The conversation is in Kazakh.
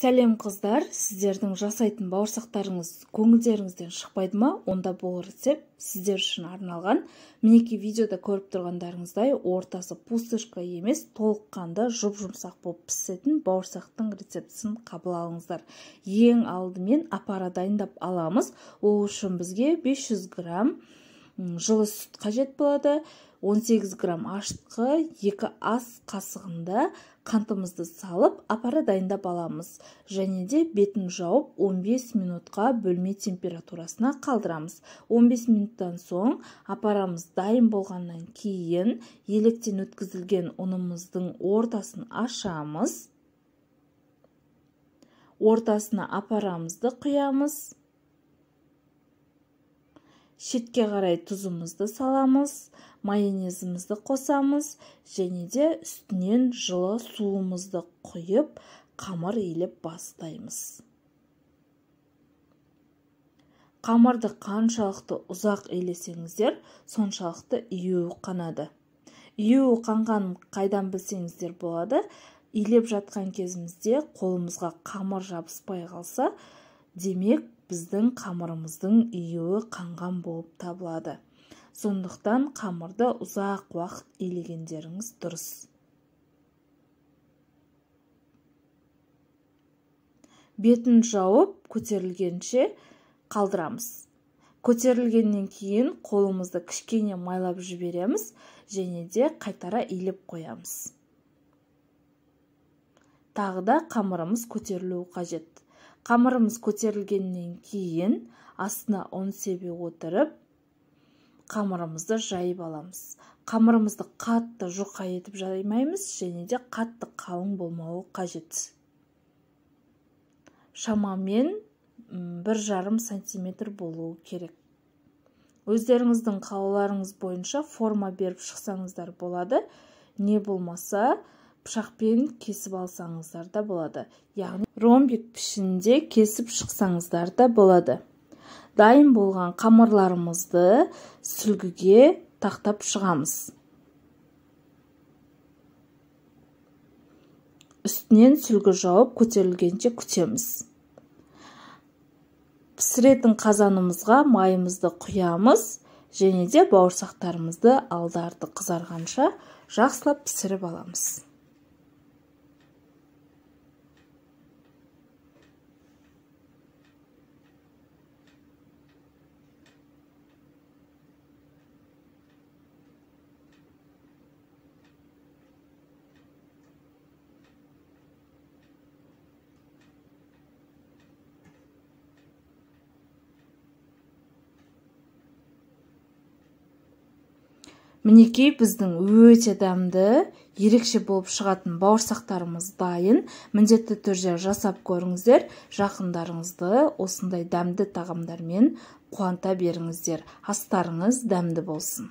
сәлем қыздар сіздердің жасайтын бауырсақтарыңыз көңілдеріңізден шықпайды ма онда бұл рецепт сіздер үшін арналған мінекей видеода көріп тұрғандарыңыздай ортасы пустышка емес толыққанды жұп жұмсақ болып пісетін бауырсақтың рецептісін қабыл алыңыздар ең алдымен апара дайындап аламыз ол үшін бізге 500 грамм жылы сүт қажет болады 18 грамм ашытқы 2 ас қасығында қантымызды салып апара дайындап аламыз және де бетін жауып 15 минутқа бөлме температурасына қалдырамыз 15 минуттан соң апарамыз дайын болғаннан кейін електен өткізілген ұнымыздың ортасын ашамыз ортасына апарамызды құямыз шетке қарай тұзымызды саламыз майонезімізді қосамыз және де үстінен жылы суымызды құйып қамыр илеп бастаймыз қамырды қаншалықты ұзақ илесеңіздер соншалықты июі қанады июі қанғанын қайдан білсеңіздер болады илеп жатқан кезімізде қолымызға қамыр жабыспай қалса демек біздің қамырымыздың июі қанған болып табылады сондықтан қамырды ұзақ уақыт илегендеріңіз дұрыс бетін жауып көтерілгенше қалдырамыз көтерілгеннен кейін қолымызды кішкене майлап жібереміз және де қайтара илеп қоямыз тағы да қамырымыз көтерілуі қажет қамырымыз көтерілгеннен кейін астына ұн себе отырып қамырымызды жайып аламыз қамырымызды қатты жұқа етіп жаймаймыз және де қатты қалың болмауы қажет шамамен бір жарым сантиметр болуы керек өздеріңіздің қалауларыңыз бойынша форма беріп шықсаңыздар болады не болмаса пышақпен кесіп алсаңыздар да болады яғни ромбик пішінінде кесіп шықсаңыздар да болады дайын болған қамырларымызды сүлгіге тақтап шығамыз үстінен сүлгі жауып көтерілгенше күтеміз пісіретін қазанымызға майымызды құямыз және де бауырсақтарымызды алдарды қызарғанша жақсылап пісіріп аламыз мінекей біздің өте дәмді ерекше болып шығатын бауырсақтарымыз дайын міндетті түрде жасап көріңіздер жақындарыңызды осындай дәмді тағамдармен қуанта беріңіздер астарыңыз дәмді болсын